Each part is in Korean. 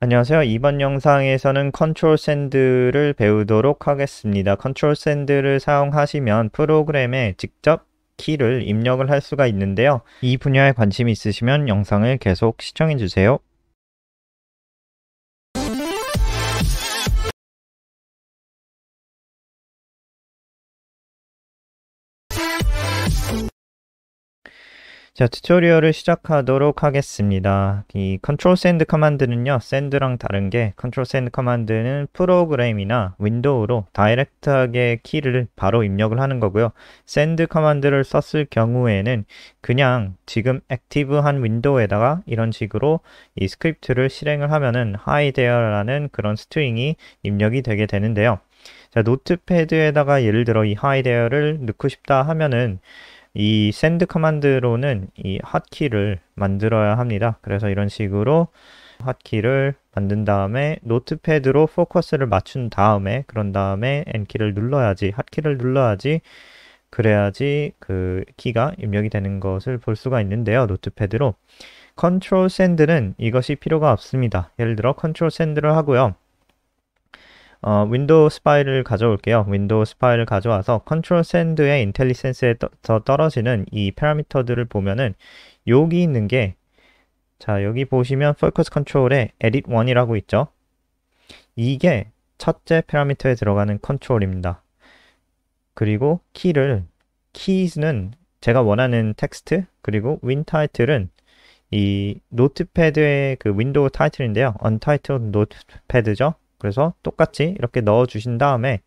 안녕하세요. 이번 영상에서는 컨트롤 샌드를 배우도록 하겠습니다. 컨트롤 샌드를 사용하시면 프로그램에 직접 키를 입력을 할 수가 있는데요. 이 분야에 관심이 있으시면 영상을 계속 시청해주세요. 자, 튜토리얼을 시작하도록 하겠습니다. 이 컨트롤 샌드 커만드는요, 샌드랑 다른 게 컨트롤 샌드 커만드는 프로그램이나 윈도우로 다이렉트하게 키를 바로 입력을 하는 거고요. 샌드 커만드를 썼을 경우에는 그냥 지금 액티브한 윈도우에다가 이런 식으로 이 스크립트를 실행을 하면은 hi there라는 그런 스트링이 입력이 되게 되는데요. 자, 노트패드에다가 예를 들어 이 hi there를 넣고 싶다 하면은 이 send 커만드로는 이 핫키를 만들어야 합니다. 그래서 이런 식으로 핫키를 만든 다음에 노트패드로 포커스를 맞춘 다음에 그런 다음에 N키를 눌러야지 핫키를 눌러야지 그래야지 그 키가 입력이 되는 것을 볼 수가 있는데요. 노트패드로 컨트롤 샌드는 이것이 필요가 없습니다. 예를 들어 컨트롤 샌드를 하고요. 어, 윈도우 스파이를 가져올게요. 윈도우 스파이를 가져와서 컨트롤 샌드의 인텔리센스에서 떨어지는 이 파라미터들을 보면은 여기 있는 게 자, 여기 보시면 포커스 컨트롤에 edit 1이라고 있죠. 이게 첫째 파라미터에 들어가는 컨트롤입니다. 그리고 키를 키는 제가 원하는 텍스트 그리고 윈 타이틀은 이 노트패드의 그 윈도우 타이틀인데요. 언타이틀 노트패드죠. 그래서 똑같이 이렇게 넣어 주신 다음에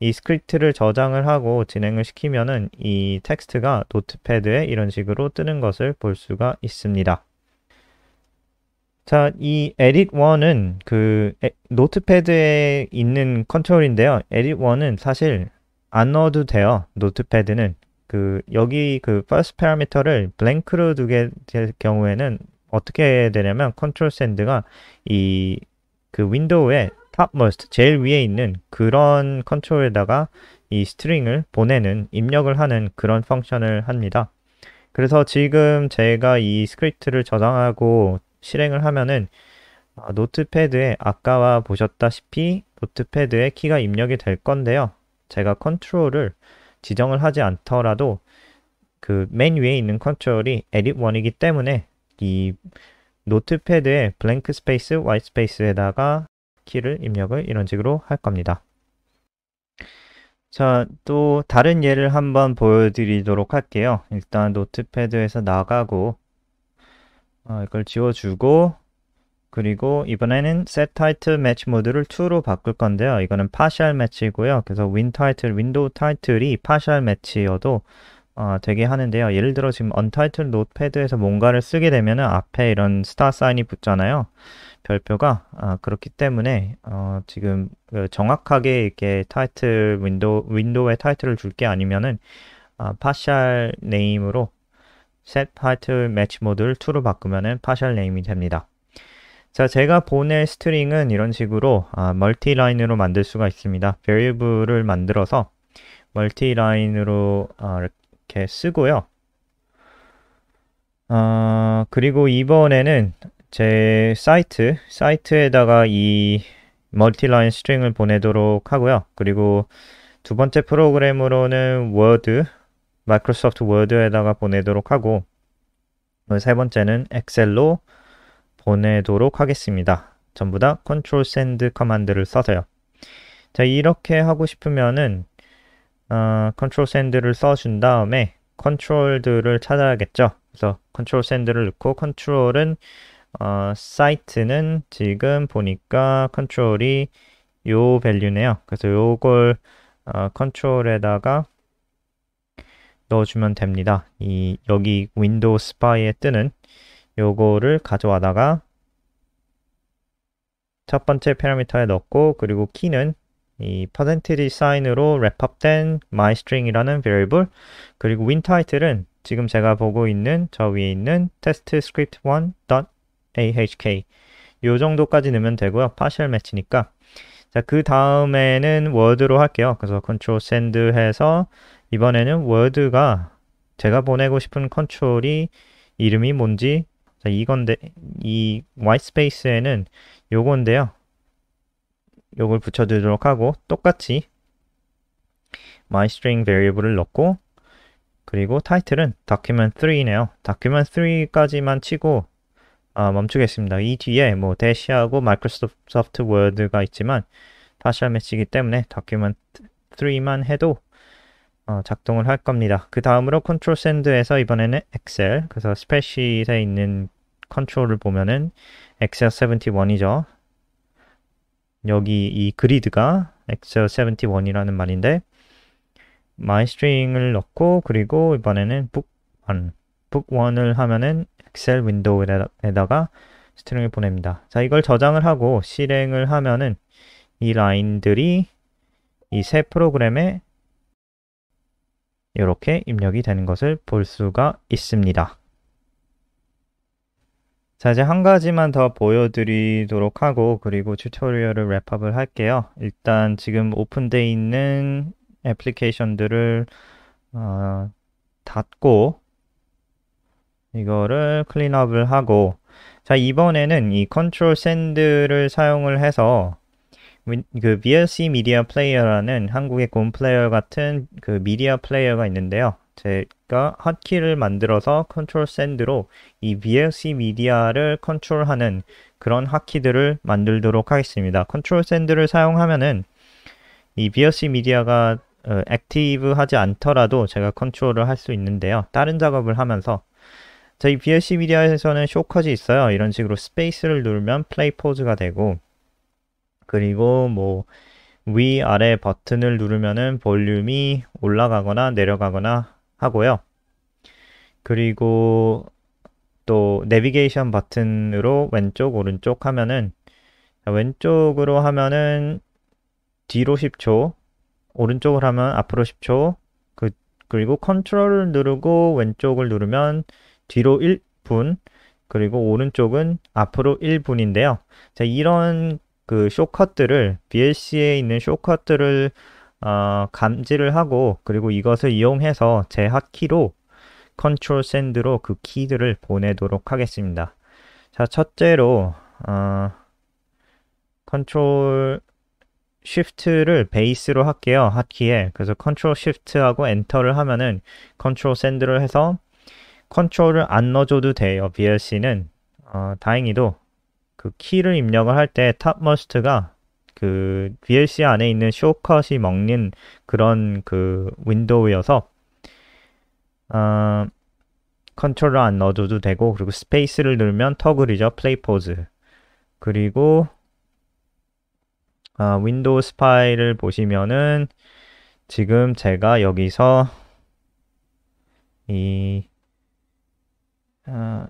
이 스크립트를 저장을 하고 진행을 시키면은 이 텍스트가 노트패드에 이런 식으로 뜨는 것을 볼 수가 있습니다. 자, 이 edit1은 그 에, 노트패드에 있는 컨트롤인데요. edit1은 사실 안 넣어도 돼요. 노트패드는 그 여기 그 first parameter를 blank로 두게 될 경우에는 어떻게 되냐면 컨트롤 샌드가 이 그 윈도우에 topmost 제일 위에 있는 그런 컨트롤에다가 이 스트링을 보내는 입력을 하는 그런 펑션을 합니다. 그래서 지금 제가 이 스크립트를 저장하고 실행을 하면은 아, 노트패드에 아까와 보셨다시피 노트패드에 키가 입력이 될 건데요. 제가 컨트롤을 지정을 하지 않더라도 그 맨 위에 있는 컨트롤이 edit 1이기 때문에 이 노트패드의 블랭크 스페이스, 와이트 스페이스에다가 키를 입력을 이런 식으로 할 겁니다. 자, 또 다른 예를 한번 보여드리도록 할게요. 일단 노트패드에서 나가고 어, 이걸 지워주고 그리고 이번에는 set title match 모드를 2로 바꿀 건데요. 이거는 partial match이고요. 그래서 win title, window title이 partial match여도 어, 되게 하는데요. 예를 들어 지금 언타이 i 노트패드에서 뭔가를 쓰게 되면 은 앞에 이런 스타 사인이 붙잖아요. 별표가 아, 그렇기 때문에 어, 지금 그 정확하게 이렇게 타이틀 윈도 윈도우에 타이틀을 줄게 아니면은 아, 파셜 네임으로 set title match 모드를 true로 바꾸면은 파셜 네임이 됩니다. 자, 제가 보낼 스트링은 이런 식으로 아, 멀티 라인으로 만들 수가 있습니다. v a r i 을 만들어서 멀티 라인으로 아, 이렇게 쓰고요. 어, 그리고 이번에는 제 사이트, 사이트에다가 이 멀티라인 스트링을 보내도록 하고요. 그리고 두 번째 프로그램으로는 워드, 마이크로소프트 워드에다가 보내도록 하고 세 번째는 엑셀로 보내도록 하겠습니다. 전부 다 컨트롤 샌드 커맨드를 써서요. 자, 이렇게 하고 싶으면은 컨트롤 어, 샌드를 써준 다음에 컨트롤들을 찾아야겠죠. 그래서 컨트롤 샌드를 넣고 컨트롤은 어, 사이트는 지금 보니까 컨트롤이 요 밸류네요. 그래서 요걸 어, 컨트롤에다가 넣어주면 됩니다. 이 여기 윈도우 스파이에 뜨는 요거를 가져와다가 첫 번째 파라미터에 넣고 그리고 키는 이 퍼센티지 사인으로 랩합된 myString이라는 variable 그리고 winTitle은 지금 제가 보고 있는 저 위에 있는 testscript1.ahk 요 정도까지 넣으면 되고요. 파셜 매치니까 자, 그 다음에는 워드로 할게요. 그래서 컨트롤 샌드 해서 이번에는 워드가 제가 보내고 싶은 컨트롤이 이름이 뭔지 자, 이건데 이 white space에는 요건데요. 요걸 붙여주도록 하고 똑같이 myString variable을 넣고 그리고 타이틀은 document3네요. document3까지만 치고 아, 멈추겠습니다. 이 뒤에 뭐 대시하고 마이크로소프트 워드가 있지만 파셜 매치이기 때문에 document3만 해도 어, 작동을 할 겁니다. 그 다음으로 컨트롤 샌드에서 이번에는 엑셀 그래서 스페시에 있는 컨트롤을 보면은 엑셀 71이죠. 여기 이 그리드가 엑셀 71이라는 말인데 myString을 넣고 그리고 이번에는 book1 book1을 하면은 엑셀 윈도우에다가 스트링을 보냅니다. 자 이걸 저장을 하고 실행을 하면은 이 라인들이 이 새 프로그램에 이렇게 입력이 되는 것을 볼 수가 있습니다. 자 이제 한 가지만 더 보여드리도록 하고 그리고 튜토리얼을 랩업을 할게요 일단 지금 오픈돼 있는 애플리케이션들을 어, 닫고 이거를 클린업을 하고 자 이번에는 이 컨트롤 샌드를 사용을 해서 그 VLC 미디어 플레이어라는 한국의 곰 플레이어 같은 그 미디어 플레이어가 있는데요 제가 핫키를 만들어서 컨트롤 샌드로 이 VLC 미디어를 컨트롤하는 그런 핫키들을 만들도록 하겠습니다. 컨트롤 샌드를 사용하면은 이 VLC 미디어가 어, 액티브 하지 않더라도 제가 컨트롤을 할 수 있는데요. 다른 작업을 하면서 저희 VLC 미디어에서는 쇼컷이 있어요. 이런 식으로 스페이스를 누르면 플레이 포즈가 되고 그리고 뭐 위아래 버튼을 누르면은 볼륨이 올라가거나 내려가거나 하고요. 그리고 또 내비게이션 버튼으로 왼쪽 오른쪽 하면은 왼쪽으로 하면은 뒤로 10초, 오른쪽으로 하면 앞으로 10초, 그, 그리고 컨트롤 누르고 왼쪽을 누르면 뒤로 1분, 그리고 오른쪽은 앞으로 1분인데요. 자, 이런 그 쇼컷들을, BLC에 있는 쇼컷들을 어, 감지를 하고 그리고 이것을 이용해서 제 핫키로 컨트롤 샌드로 그 키들을 보내도록 하겠습니다. 자 첫째로 어, 컨트롤 쉬프트를 베이스로 할게요. 핫키에. 그래서 컨트롤 쉬프트하고 엔터를 하면은 컨트롤 샌드를 해서 컨트롤을 안 넣어줘도 돼요. VLC는 어, 다행히도 그 키를 입력을 할 때 탑머스트가 그 VLC 안에 있는 쇼컷이 먹는 그런 그 윈도우여서 어, 컨트롤러 안 넣어줘도 되고 그리고 스페이스를 누르면 터글이죠 플레이 포즈 그리고 어, 윈도우 스파이를 보시면은 지금 제가 여기서 이 어,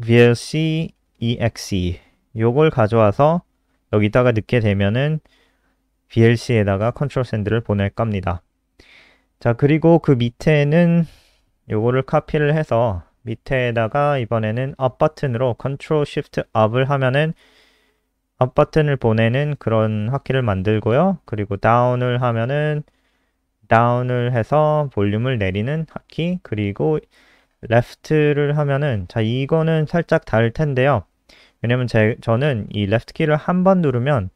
VLC EXE 요걸 가져와서 여기다가 넣게 되면은 VLC에다가 컨트롤 샌드를 보낼 겁니다. 자 그리고 그 밑에는 요거를 카피를 해서 밑에다가 이번에는 업 버튼으로 컨트롤 쉬프트 업을 하면은 업 버튼을 보내는 그런 확기를 만들고요. 그리고 다운을 하면은 다운을 해서 볼륨을 내리는 하기 그리고 레프트를 하면은 자 이거는 살짝 다를 텐데요 왜냐면 제, 저는 이 레프트 키를 한 번 누르면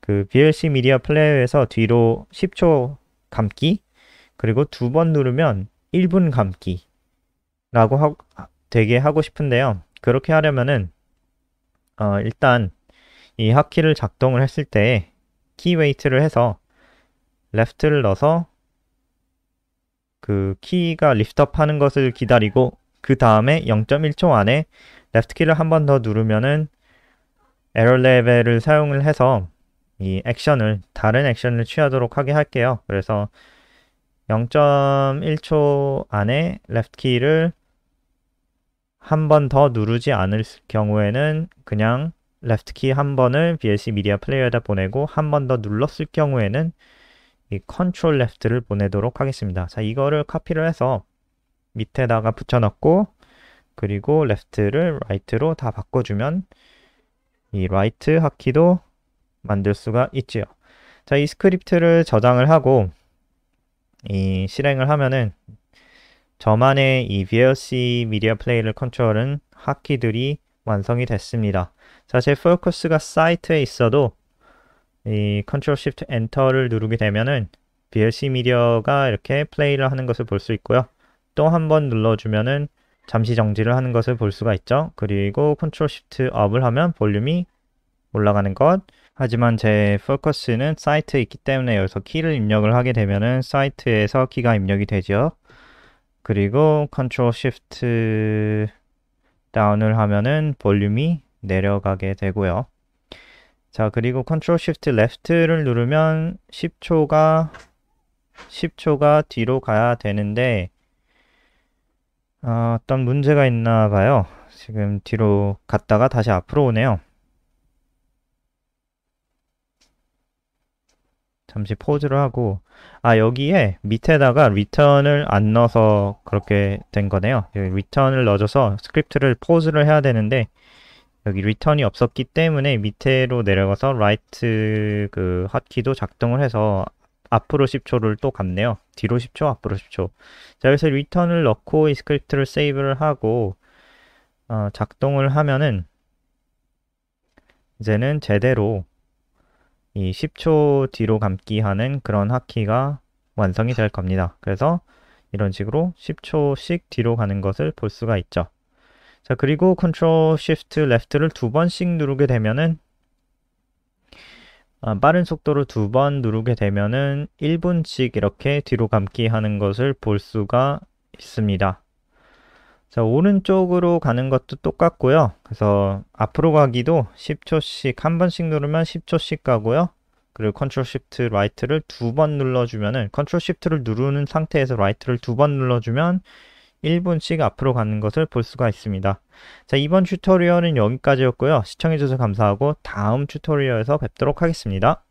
그 VLC 미디어 플레이어에서 뒤로 10초 감기 그리고 두 번 누르면 1분 감기 라고 하, 되게 하고 싶은데요. 그렇게 하려면은 어, 일단 이 핫키를 작동을 했을 때키 웨이트를 해서 레프트를 넣어서 그 키가 리프트업 하는 것을 기다리고 그 다음에 0.1초 안에 레프트 키를 한 번 더 누르면은 에러 레벨을 사용을 해서 이 액션을 다른 액션을 취하도록 하게 할게요. 그래서 0.1초 안에 레프트 키를 한 번 더 누르지 않을 경우에는 그냥 레프트 키한 번을 VLC 미디어 플레이어에다 보내고 한 번 더 눌렀을 경우에는 이 컨트롤 레프트를 보내도록 하겠습니다. 자, 이거를 카피를 해서 밑에다가 붙여넣고 그리고 left를 right로 다 바꿔주면 이 right 하키도 만들 수가 있지요. 자, 이 스크립트를 저장을 하고 이 실행을 하면은 저만의 이 VLC 미디어 플레이를 컨트롤은 하키들이 완성이 됐습니다. 사실 포커스가 사이트에 있어도 이 컨트롤 쉬프트 엔터를 누르게 되면은 VLC 미디어가 이렇게 플레이를 하는 것을 볼 수 있고요. 또한번 눌러주면은 잠시 정지를 하는 것을 볼 수가 있죠. 그리고 컨트롤 쉬프트 업을 하면 볼륨이 올라가는 것 하지만 제 포커스는 사이트에 있기 때문에 여기서 키를 입력을 하게 되면은 사이트에서 키가 입력이 되죠. 그리고 컨트롤 쉬프트 다운을 하면은 볼륨이 내려가게 되고요. 자 그리고 컨트롤 쉬프트 레프트를 누르면 10초가 10초가 뒤로 가야 되는데 아, 어떤 문제가 있나 봐요. 지금 뒤로 갔다가 다시 앞으로 오네요. 잠시 포즈를 하고 아 여기에 밑에다가 return을 안 넣어서 그렇게 된 거네요. 여기 return을 넣어줘서 스크립트를 포즈를 해야 되는데 여기 return이 없었기 때문에 밑으로 내려가서 w right 그 핫키도 작동을 해서 앞으로 10초를 또갔네요 뒤로 10초, 앞으로 10초. 자, 여기서 r e t u r n 을 넣고 이 스크립트를 세이브를 하고 어, 작동을 하면은 이제는 제대로 이 10초 뒤로 감기 하는 그런 하키가 완성이 될 겁니다. 그래서 이런 식으로 10초씩 뒤로 가는 것을 볼 수가 있죠. 자, 그리고 컨트롤 쉬프트 레프트를 두 번씩 누르게 되면은 어, 빠른 속도로 두 번 누르게 되면은 1분씩 이렇게 뒤로 감기 하는 것을 볼 수가 있습니다. 자, 오른쪽으로 가는 것도 똑같고요. 그래서 앞으로 가기도 10초씩 한 번씩 누르면 10초씩 가고요. 그리고 컨트롤 쉬프트 라이트를 두 번 눌러주면은 컨트롤 쉬프트를 누르는 상태에서 라이트를 두 번 눌러주면 1분씩 앞으로 가는 것을 볼 수가 있습니다. 자, 이번 튜토리얼은 여기까지였고요. 시청해주셔서 감사하고 다음 튜토리얼에서 뵙도록 하겠습니다.